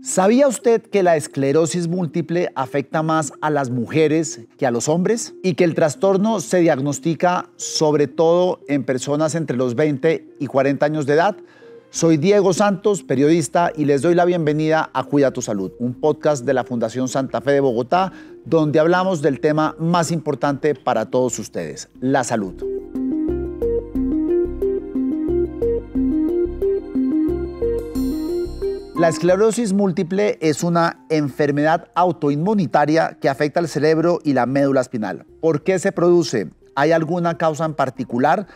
¿Sabía usted que la esclerosis múltiple afecta más a las mujeres que a los hombres? Y que el trastorno se diagnostica sobre todo en personas entre los 20 y 40 años de edad. Soy Diego Santos, periodista, y les doy la bienvenida a Cuida tu Salud, un podcast de la Fundación Santa Fe de Bogotá, donde hablamos del tema más importante para todos ustedes, la salud. La esclerosis múltiple es una enfermedad autoinmunitaria que afecta al cerebro y la médula espinal. ¿Por qué se produce? ¿Hay alguna causa en particular?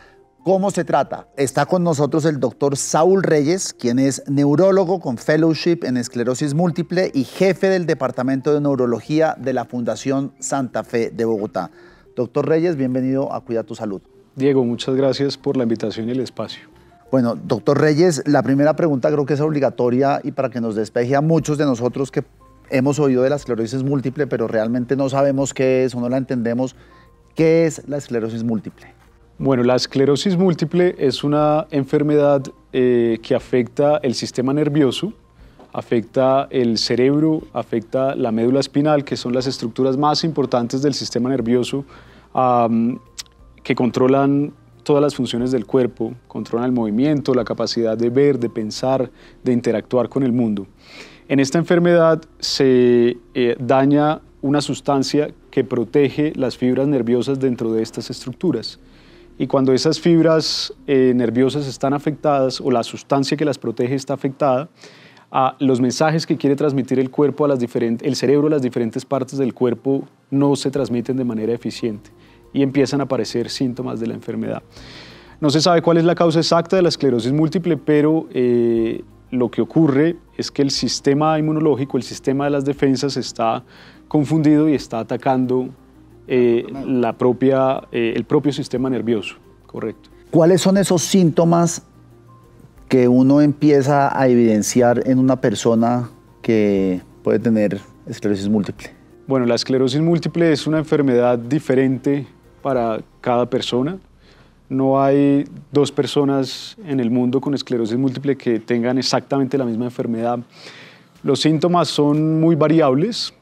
¿Cómo se trata? Está con nosotros el doctor Saúl Reyes, quien es neurólogo con fellowship en esclerosis múltiple y jefe del Departamento de Neurología de la Fundación Santa Fe de Bogotá. Doctor Reyes, bienvenido a Cuida tu Salud. Diego, muchas gracias por la invitación y el espacio. Bueno, doctor Reyes, la primera pregunta creo que es obligatoria y para que nos despeje a muchos de nosotros que hemos oído de la esclerosis múltiple, pero realmente no sabemos qué es o no la entendemos. ¿Qué es la esclerosis múltiple? Bueno, la esclerosis múltiple es una enfermedad eh, que afecta el sistema nervioso, afecta el cerebro, afecta la médula espinal, que son las estructuras más importantes del sistema nervioso que controlan todas las funciones del cuerpo, controlan el movimiento, la capacidad de ver, de pensar, de interactuar con el mundo. En esta enfermedad se eh, daña una sustancia que protege las fibras nerviosas dentro de estas estructuras. Y cuando esas fibras eh, nerviosas están afectadas o la sustancia que las protege está afectada, los mensajes que quiere transmitir el cuerpo a el cerebro a las diferentes partes del cuerpo no se transmiten de manera eficiente y empiezan a aparecer síntomas de la enfermedad. No se sabe cuál es la causa exacta de la esclerosis múltiple, pero eh, lo que ocurre es que el sistema inmunológico, el sistema de las defensas está confundido y está atacando eh, la propia, eh, el propio sistema nervioso, correcto. ¿Cuáles son esos síntomas que uno empieza a evidenciar en una persona que puede tener esclerosis múltiple? Bueno, la esclerosis múltiple es una enfermedad diferente para cada persona. No hay dos personas en el mundo con esclerosis múltiple que tengan exactamente la misma enfermedad. Los síntomas son muy variables.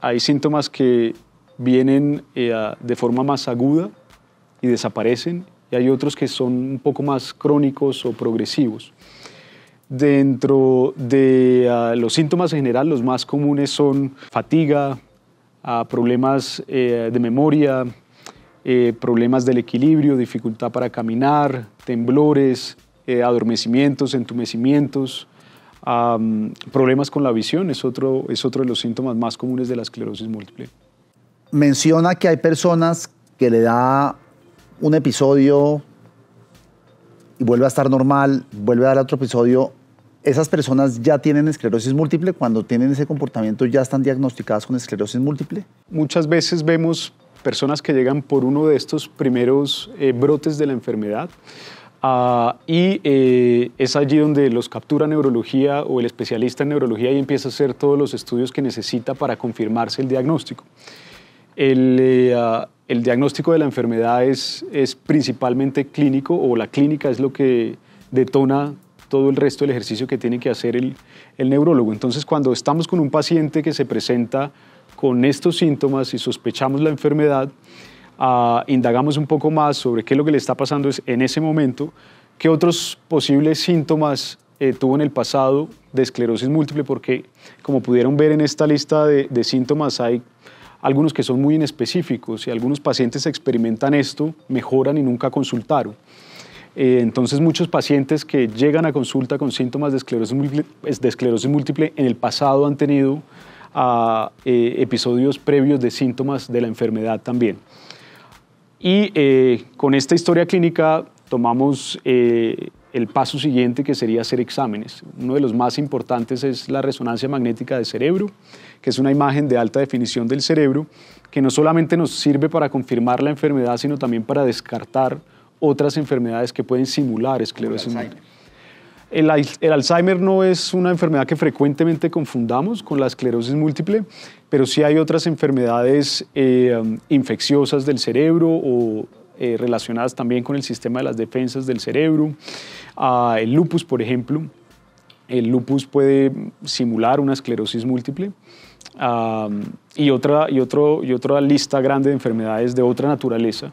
Hay síntomas que vienen eh, de forma más aguda y desaparecen, y hay otros que son un poco más crónicos o progresivos. Dentro de los síntomas en general, los más comunes son fatiga, problemas eh, de memoria, eh, problemas del equilibrio, dificultad para caminar, temblores, eh, adormecimientos, entumecimientos, problemas con la visión, es otro, es otro de los síntomas más comunes de la esclerosis múltiple. Menciona que hay personas que le da un episodio y vuelve a estar normal, vuelve a dar otro episodio esas personas ya tienen esclerosis múltiple, cuando tienen ese comportamiento ya están diagnosticadas con esclerosis múltiple? Muchas veces vemos personas que llegan por uno de estos primeros eh, brotes de la enfermedad. Ah, y eh, es allí donde los captura neurología o el especialista en neurología y empieza a hacer todos los estudios que necesita para confirmarse el diagnóstico. El, eh, ah, diagnóstico de la enfermedad es, principalmente clínico o la clínica es lo que detona todo el resto del ejercicio que tiene que hacer el, el neurólogo. Entonces, cuando estamos con un paciente que se presenta con estos síntomas y sospechamos la enfermedad, ah, indagamos un poco más sobre qué es lo que le está pasando en ese momento, qué otros posibles síntomas eh, tuvo en el pasado de esclerosis múltiple, porque como pudieron ver en esta lista de, síntomas hay algunos que son muy inespecíficos y algunos pacientes experimentan esto, mejoran y nunca consultaron. Eh, entonces muchos pacientes que llegan a consulta con síntomas de esclerosis múltiple en el pasado han tenido a eh, episodios previos de síntomas de la enfermedad también. Y eh, con esta historia clínica tomamos eh, el paso siguiente que sería hacer exámenes. Uno de los más importantes es la resonancia magnética del cerebro, que es una imagen de alta definición del cerebro que no solamente nos sirve para confirmar la enfermedad, sino también para descartar otras enfermedades que pueden simular esclerosis múltiple. El, Alzheimer no es una enfermedad que frecuentemente confundamos con la esclerosis múltiple, pero sí hay otras enfermedades eh, um, infecciosas del cerebro o eh, relacionadas también con el sistema de las defensas del cerebro. Ah, el lupus, por ejemplo. El lupus puede simular una esclerosis múltiple. Ah, y, y otra lista grande de enfermedades de otra naturaleza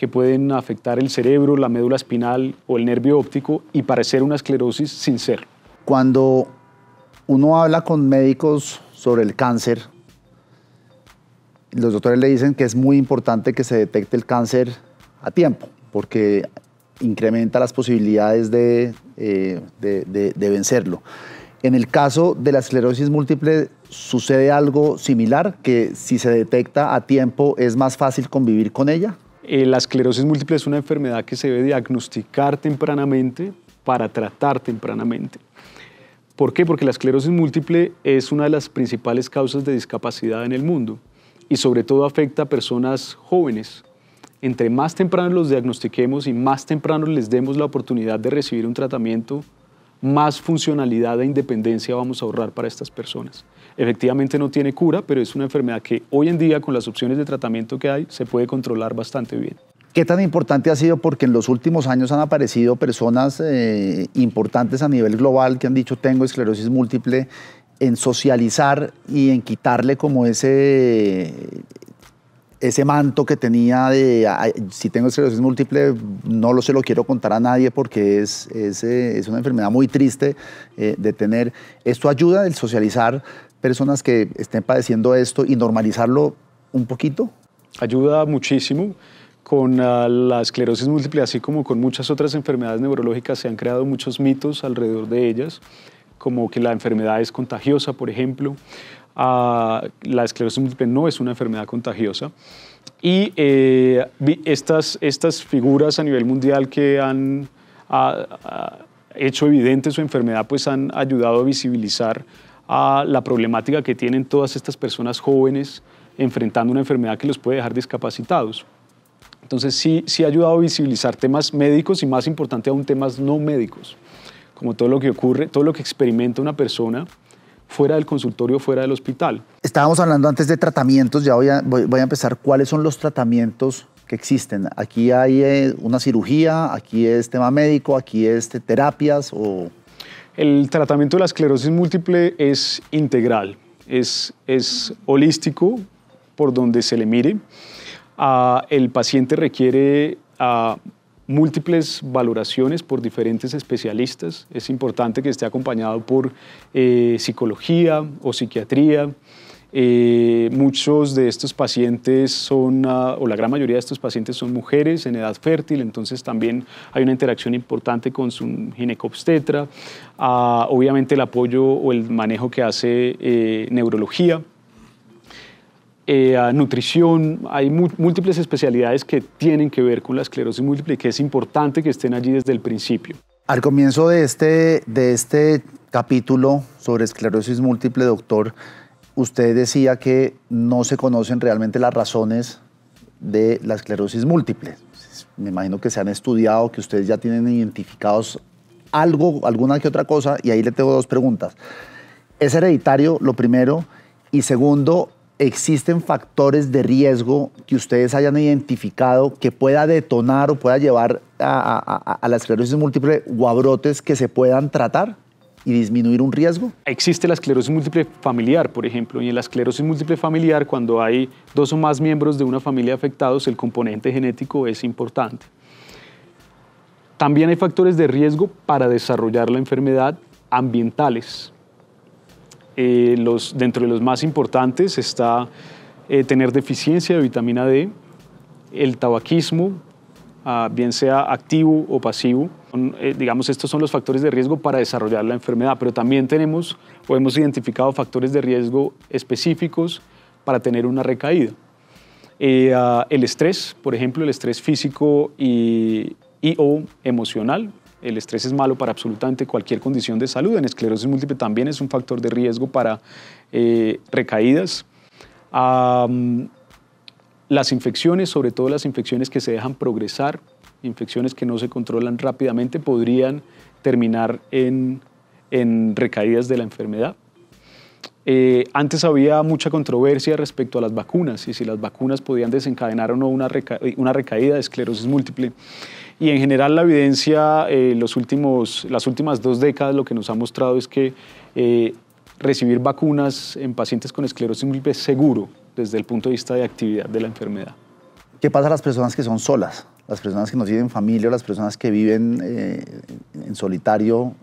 que pueden afectar el cerebro, la médula espinal o el nervio óptico y parecer una esclerosis sin ser. Cuando uno habla con médicos sobre el cáncer, los doctores le dicen que es muy importante que se detecte el cáncer a tiempo, porque incrementa las posibilidades de, eh, vencerlo. En el caso de la esclerosis múltiple sucede algo similar, que si se detecta a tiempo es más fácil convivir con ella. Eh, la esclerosis múltiple es una enfermedad que se debe diagnosticar tempranamente para tratar tempranamente. ¿Por qué? Porque la esclerosis múltiple es una de las principales causas de discapacidad en el mundo y sobre todo afecta a personas jóvenes. Entre más temprano los diagnostiquemos y más temprano les demos la oportunidad de recibir un tratamiento más funcionalidad e independencia vamos a ahorrar para estas personas. Efectivamente no tiene cura, pero es una enfermedad que hoy en día con las opciones de tratamiento que hay se puede controlar bastante bien. ¿Qué tan importante ha sido? Porque en los últimos años han aparecido personas eh, importantes a nivel global que han dicho tengo esclerosis múltiple en socializar y en quitarle como ese, ese manto que tenía de si tengo esclerosis múltiple, no lo se lo quiero contar a nadie porque es, es, eh, es una enfermedad muy triste eh, de tener. Esto ayuda el socializar personas que estén padeciendo esto y normalizarlo un poquito. Ayuda muchísimo. Con ah, la esclerosis múltiple, así como con muchas otras enfermedades neurológicas, se han creado muchos mitos alrededor de ellas, como que la enfermedad es contagiosa, por ejemplo, la esclerosis múltiple no es una enfermedad contagiosa. Y eh, estas, figuras a nivel mundial que han hecho evidente su enfermedad, pues han ayudado a visibilizar la problemática que tienen todas estas personas jóvenes enfrentando una enfermedad que los puede dejar discapacitados. Entonces sí, sí ha ayudado a visibilizar temas médicos y más importante aún temas no médicos, como todo lo que ocurre, todo lo que experimenta una persona fuera del consultorio, fuera del hospital. Estábamos hablando antes de tratamientos, ya voy a, empezar. ¿Cuáles son los tratamientos que existen? Aquí hay eh, una cirugía, aquí es tema médico, aquí es terapias o... El tratamiento de la esclerosis múltiple es integral, es, es holístico por donde se le mire. Ah, el paciente requiere ah, múltiples valoraciones por diferentes especialistas. Es importante que esté acompañado por eh, psicología o psiquiatría. Eh, muchos de estos pacientes son, ah, o la gran mayoría de estos pacientes son mujeres en edad fértil, entonces también hay una interacción importante con su ginecobstetra. Ah, obviamente el apoyo o el manejo que hace eh, neurología eh, nutrición, hay múltiples especialidades que tienen que ver con la esclerosis múltiple y que es importante que estén allí desde el principio. Al comienzo de este, de este capítulo sobre esclerosis múltiple, doctor, usted decía que no se conocen realmente las razones de la esclerosis múltiple. Me imagino que se han estudiado, que ustedes ya tienen identificados algo, alguna que otra cosa, y ahí le tengo dos preguntas. ¿Es hereditario, lo primero? Y segundo, ¿existen factores de riesgo que ustedes hayan identificado que pueda detonar o pueda llevar a, la esclerosis múltiple o a brotes que se puedan tratar? y disminuir un riesgo? Existe la esclerosis múltiple familiar, por ejemplo, y en la esclerosis múltiple familiar, cuando hay dos o más miembros de una familia afectados, el componente genético es importante. También hay factores de riesgo para desarrollar la enfermedad ambientales, eh, los, dentro de los más importantes está eh, tener deficiencia de vitamina D, el tabaquismo, ah, bien sea activo o pasivo. Eh, digamos, estos son los factores de riesgo para desarrollar la enfermedad, pero también tenemos o hemos identificado factores de riesgo específicos para tener una recaída. Ah, el estrés, por ejemplo, el estrés físico y, y o emocional, el estrés es malo para absolutamente cualquier condición de salud. En esclerosis múltiple también es un factor de riesgo para eh, recaídas. las infecciones, sobre todo las infecciones que se dejan progresar, infecciones que no se controlan rápidamente, podrían terminar en, recaídas de la enfermedad. Eh, antes había mucha controversia respecto a las vacunas y si las vacunas podían desencadenar o no una, una recaída de esclerosis múltiple. Y en general la evidencia, eh, los últimos, las últimas dos décadas lo que nos ha mostrado es que eh, recibir vacunas en pacientes con esclerosis múltiple es seguro desde el punto de vista de actividad de la enfermedad. ¿Qué pasa a las personas que son solas? Las personas que no tienen familia, las personas que viven eh, en solitario,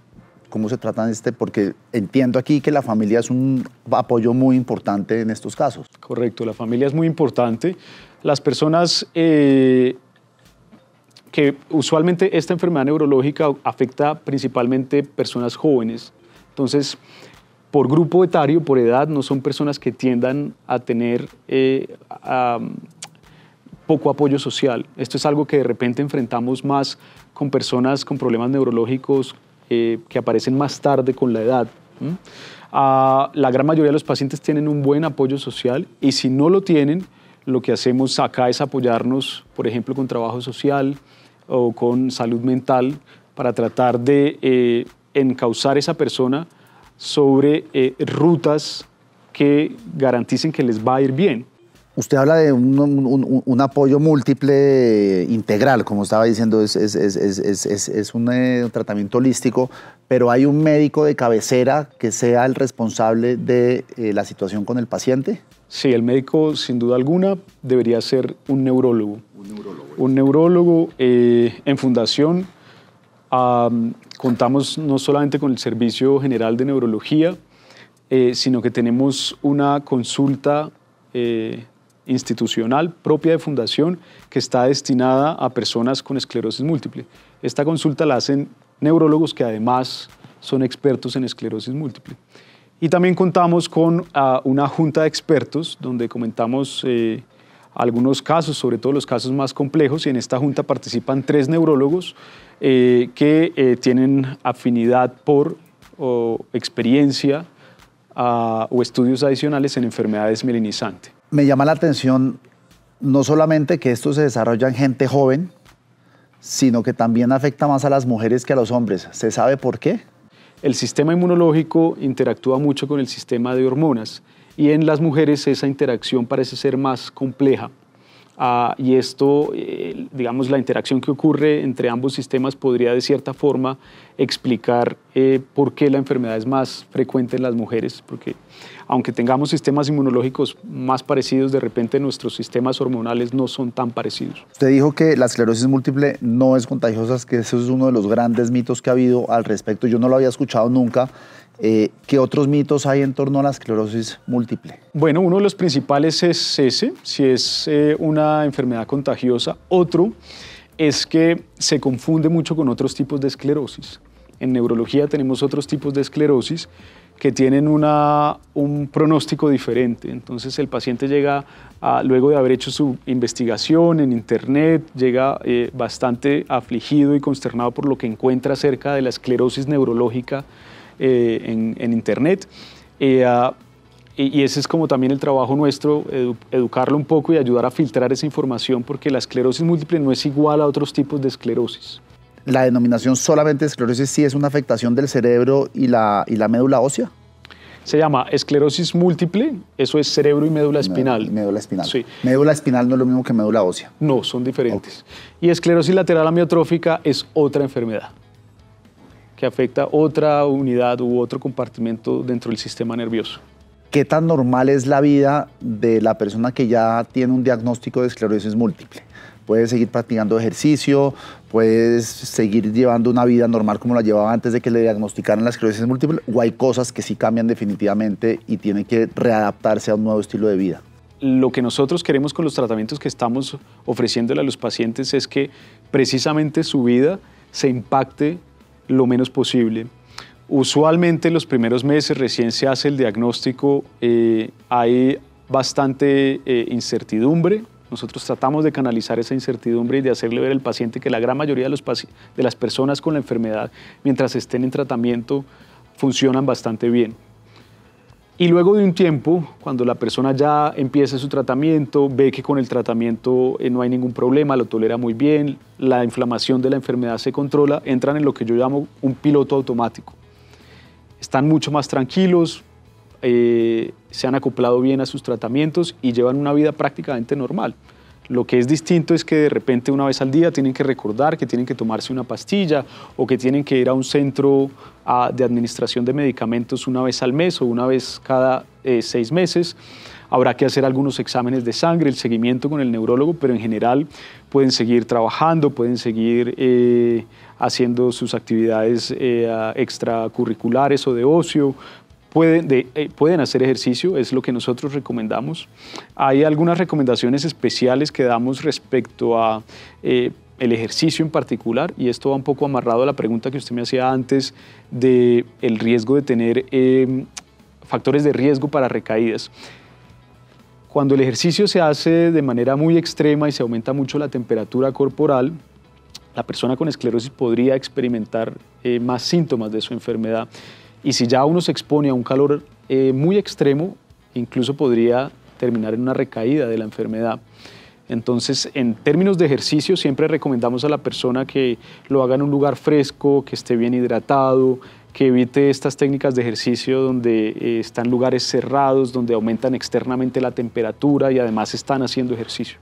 ¿cómo se tratan este? Porque entiendo aquí que la familia es un apoyo muy importante en estos casos. Correcto, la familia es muy importante. Las personas eh, que usualmente esta enfermedad neurológica afecta principalmente personas jóvenes. Entonces, por grupo etario, por edad, no son personas que tiendan a tener eh, um, poco apoyo social. Esto es algo que de repente enfrentamos más con personas con problemas neurológicos eh, que aparecen más tarde con la edad. Ah, la gran mayoría de los pacientes tienen un buen apoyo social y si no lo tienen, lo que hacemos acá es apoyarnos, por ejemplo, con trabajo social, o con salud mental para tratar de eh, encauzar a esa persona sobre eh, rutas que garanticen que les va a ir bien. Usted habla de un, apoyo múltiple eh, integral, como estaba diciendo, es, un tratamiento holístico, pero ¿hay un médico de cabecera que sea el responsable de la situación con el paciente? Sí, el médico sin duda alguna debería ser un neurólogo. Un neurólogo. Un neurólogo eh, en fundación. contamos no solamente con el Servicio General de Neurología, eh, sino que tenemos una consulta eh, institucional propia de fundación que está destinada a personas con esclerosis múltiple. Esta consulta la hacen neurólogos que además son expertos en esclerosis múltiple. Y también contamos con ah, una junta de expertos donde comentamos eh, algunos casos, sobre todo los casos más complejos, y en esta junta participan tres neurólogos eh, que eh, tienen afinidad por experiencia ah, o estudios adicionales en enfermedades melinizantes. Me llama la atención no solamente que esto se desarrolla en gente joven, sino que también afecta más a las mujeres que a los hombres. ¿Se sabe por qué? El sistema inmunológico interactúa mucho con el sistema de hormonas y en las mujeres esa interacción parece ser más compleja. Ah, y esto, eh, digamos, la interacción que ocurre entre ambos sistemas podría de cierta forma explicar eh, por qué la enfermedad es más frecuente en las mujeres, porque aunque tengamos sistemas inmunológicos más parecidos, de repente nuestros sistemas hormonales no son tan parecidos. Usted dijo que la esclerosis múltiple no es contagiosa, que eso es uno de los grandes mitos que ha habido al respecto. Yo no lo había escuchado nunca. Eh, ¿Qué otros mitos hay en torno a la esclerosis múltiple? Bueno, uno de los principales es ese, si es eh, una enfermedad contagiosa. Otro es que se confunde mucho con otros tipos de esclerosis. En neurología tenemos otros tipos de esclerosis que tienen un pronóstico diferente. Entonces el paciente llega, luego de haber hecho su investigación en internet, llega eh, bastante afligido y consternado por lo que encuentra acerca de la esclerosis neurológica eh, en, Internet. Eh, ah, y ese es como también el trabajo nuestro, educarlo un poco y ayudar a filtrar esa información porque la esclerosis múltiple no es igual a otros tipos de esclerosis. ¿La denominación solamente esclerosis sí es una afectación del cerebro y la, médula ósea? Se llama esclerosis múltiple, eso es cerebro y médula espinal. Médula espinal. Médula espinal no es lo mismo que médula ósea. No, son diferentes. Y esclerosis lateral amiotrófica es otra enfermedad que afecta otra unidad u otro compartimento dentro del sistema nervioso. ¿Qué tan normal es la vida de la persona que ya tiene un diagnóstico de esclerosis múltiple? ¿Puede seguir practicando ejercicio, puedes seguir llevando una vida normal como la llevaba antes de que le diagnosticaran la esclerosis múltiple, o hay cosas que sí cambian definitivamente y tienen que readaptarse a un nuevo estilo de vida. Lo que nosotros queremos con los tratamientos que estamos ofreciéndole a los pacientes es que precisamente su vida se impacte lo menos posible. Usualmente en los primeros meses recién se hace el diagnóstico, eh, hay bastante eh, incertidumbre. Nosotros tratamos de canalizar esa incertidumbre y de hacerle ver al paciente que la gran mayoría de las personas con la enfermedad, mientras estén en tratamiento, funcionan bastante bien. Y luego de un tiempo, cuando la persona ya empieza su tratamiento, ve que con el tratamiento eh, no hay ningún problema, lo tolera muy bien, la inflamación de la enfermedad se controla, entran en lo que yo llamo un piloto automático. Están mucho más tranquilos, eh, se han acoplado bien a sus tratamientos y llevan una vida prácticamente normal. Lo que es distinto es que de repente una vez al día tienen que recordar que tienen que tomarse una pastilla o que tienen que ir a un centro de administración de medicamentos una vez al mes o una vez cada eh, seis meses. Habrá que hacer algunos exámenes de sangre, el seguimiento con el neurólogo, pero en general pueden seguir trabajando, pueden seguir eh, haciendo sus actividades eh, extracurriculares o de ocio, Pueden, eh, pueden, hacer ejercicio, es lo que nosotros recomendamos. Hay algunas recomendaciones especiales que damos respecto a eh, el ejercicio en particular, y esto va un poco amarrado a la pregunta que usted me hacía antes de el riesgo de tener em, factores de riesgo para recaídas. Cuando el ejercicio se hace de manera muy extrema y se aumenta mucho la temperatura corporal, la persona con esclerosis podría experimentar eh, más síntomas de su enfermedad. Y si ya uno se expone a un calor eh, muy extremo, incluso podría terminar en una recaída de la enfermedad. Entonces, en términos de ejercicio, siempre recomendamos a la persona que lo haga en un lugar fresco, que esté bien hidratado, que evite estas técnicas de ejercicio donde eh, están lugares cerrados, donde aumentan externamente la temperatura y además están haciendo ejercicio.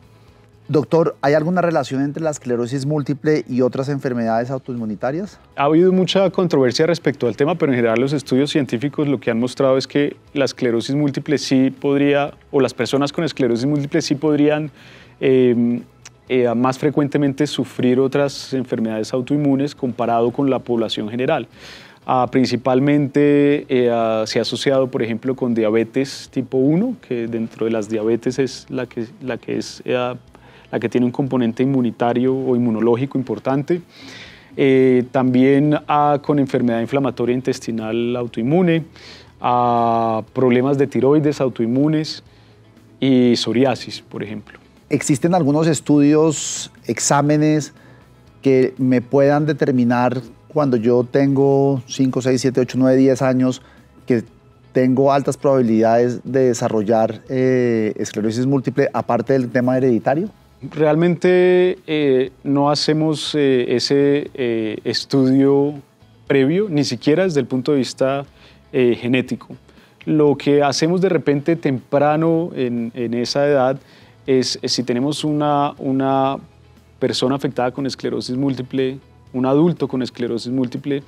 Doctor, ¿hay alguna relación entre la esclerosis múltiple y otras enfermedades autoinmunitarias? Ha habido mucha controversia respecto al tema, pero en general los estudios científicos lo que han mostrado es que la esclerosis múltiple sí podría, o las personas con esclerosis múltiple sí podrían em, eh, más frecuentemente sufrir otras enfermedades autoinmunes comparado con la población general. Ah, principalmente eh, ah, se ha asociado, por ejemplo, con diabetes tipo 1, que dentro de las diabetes es la que, la que es ah, la que tiene un componente inmunitario o inmunológico importante. Eh, también a, ah, con enfermedad inflamatoria intestinal autoinmune, a ah, problemas de tiroides autoinmunes y psoriasis, por ejemplo. ¿Existen algunos estudios, exámenes que me puedan determinar cuando yo tengo 5, 6, 7, 8, 9, 10 años que tengo altas probabilidades de desarrollar eh, esclerosis múltiple aparte del tema hereditario? Realmente eh, no hacemos eh, ese eh, estudio previo, ni siquiera desde el punto de vista genético. Lo que hacemos de repente temprano en, esa edad es, si tenemos una persona afectada con esclerosis múltiple, un adulto con esclerosis múltiple,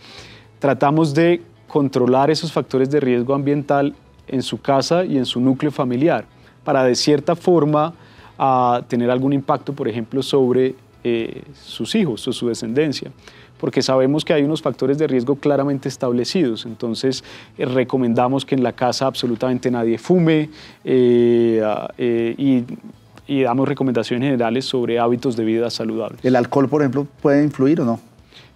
tratamos de controlar esos factores de riesgo ambiental en su casa y en su núcleo familiar, para de cierta forma a tener algún impacto, por ejemplo, sobre eh, sus hijos o su descendencia porque sabemos que hay unos factores de riesgo claramente establecidos. Entonces, eh, recomendamos que en la casa absolutamente nadie fume eh, y, damos recomendaciones generales sobre hábitos de vida saludables. ¿El alcohol, por ejemplo, puede influir o no?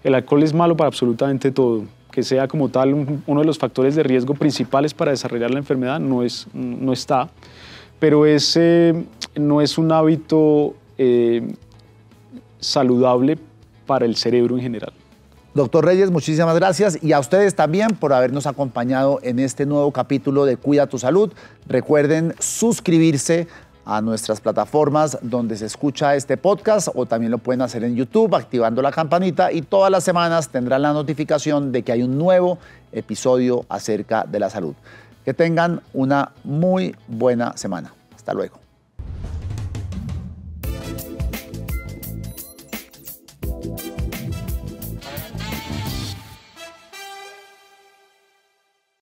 El alcohol es malo para absolutamente todo. Que sea como tal uno de los factores de riesgo principales para desarrollar la enfermedad no, es, no está pero ese no es un hábito eh, saludable para el cerebro en general. Doctor Reyes, muchísimas gracias y a ustedes también por habernos acompañado en este nuevo capítulo de Cuida tu Salud. Recuerden suscribirse a nuestras plataformas donde se escucha este podcast o también lo pueden hacer en YouTube activando la campanita y todas las semanas tendrán la notificación de que hay un nuevo episodio acerca de la salud. Que tengan una muy buena semana. Hasta luego.